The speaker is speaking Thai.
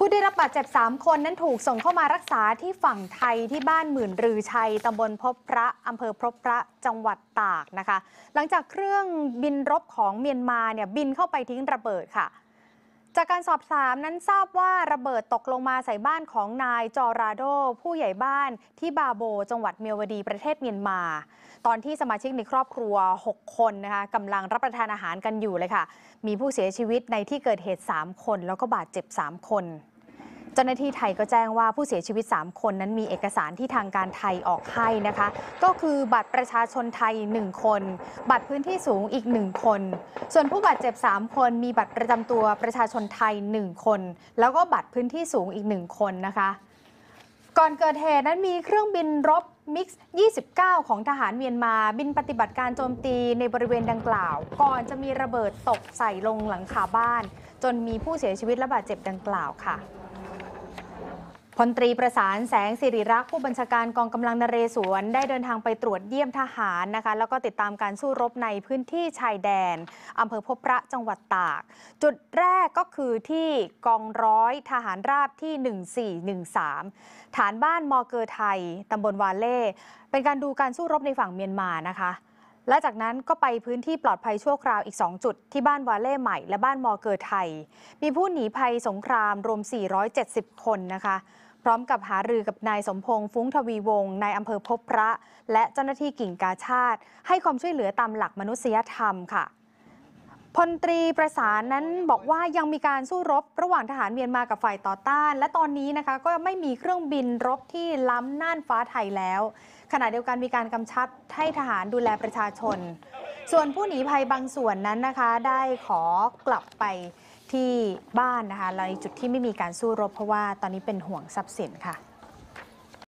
ผู้ได้รับบาดเจ็บ 3 คนนั้นถูกส่งเข้ามารักษาที่ฝั่งไทยที่บ้านหมื่นรือชัย ตำบลพบพระ อำเภอพบพระ จังหวัดตากนะคะ หลังจากเครื่องบินรบของเมียนมาเนี่ยบินเข้าไปทิ้งระเบิดค่ะจากการสอบถามนั้นทราบว่าระเบิดตกลงมาใส่บ้านของนายจอราโด ผู้ใหญ่บ้านที่บาโบจังหวัดเมียวดีประเทศเมียนมา ตอนที่สมาชิกในครอบครัว 6 คนนะคะกำลังรับประทานอาหารกันอยู่เลยค่ะ มีผู้เสียชีวิตในที่เกิดเหตุ 3 คน แล้วก็บาดเจ็บ 3 คนเจ้าหน้าที่ไทยก็แจ้งว่าผู้เสียชีวิต 3 คนนั้นมีเอกสารที่ทางการไทยออกให้นะคะ ก็คือบัตรประชาชนไทย 1 คน บัตรพื้นที่สูงอีก 1 คน ส่วนผู้บาดเจ็บ 3 คน มีบัตรประจำตัวประชาชนไทย 1 คน แล้วก็บัตรพื้นที่สูงอีก 1 คนนะคะ ก่อนเกิดเหตุนั้นมีเครื่องบินรบมิกซ์29 ของทหารเมียนมา บินปฏิบัติการโจมตีในบริเวณดังกล่าว ก่อนจะมีระเบิดตกใส่ลงหลังคาบ้าน จนมีผู้เสียชีวิตและบาดเจ็บดังกล่าวค่ะพลตรีประสานแสงสิริรักษ์ผู้บัญชาการกองกำลังนเรศวรได้เดินทางไปตรวจเยี่ยมทหารนะคะ แล้วก็ติดตามการสู้รบในพื้นที่ชายแดนอำเภอพบพระจังหวัดตาก จุดแรกก็คือที่กองร้อยทหารราบที่ 1413 ฐานบ้านมอเกอไทย ตำบลวาเล่ เป็นการดูการสู้รบในฝั่งเมียนมานะคะ และจากนั้นก็ไปพื้นที่ปลอดภัยชั่วคราวอีก2จุดที่บ้านวาเล่ใหม่และบ้านมอเกอร์ไทย มีผู้หนีภัยสงครามรวม 470 คนนะคะพร้อมกับหารือกับนายสมพงษ์ฟุ้งทวีวงศ์นายอำเภอพบพระ และเจ้าหน้าที่กิ่งกาชาติ ให้ความช่วยเหลือตามหลักมนุษยธรรมค่ะพลตรีประสานนั้นบอกว่ายังมีการสู้รบ ระหว่างทหารเมียนมากับฝ่ายต่อต้าน และตอนนี้นะคะก็ไม่มีเครื่องบินรบที่ล้ำน่านฟ้าไทยแล้ว ขณะเดียวกันมีการกำชับให้ทหารดูแลประชาชนส่วนผู้หนีภัยบางส่วนนั้นนะคะได้ขอกลับไปที่บ้านนะคะในจุดที่ไม่มีการสู้รบ เพราะว่าตอนนี้เป็นห่วงทรัพย์สินค่ะ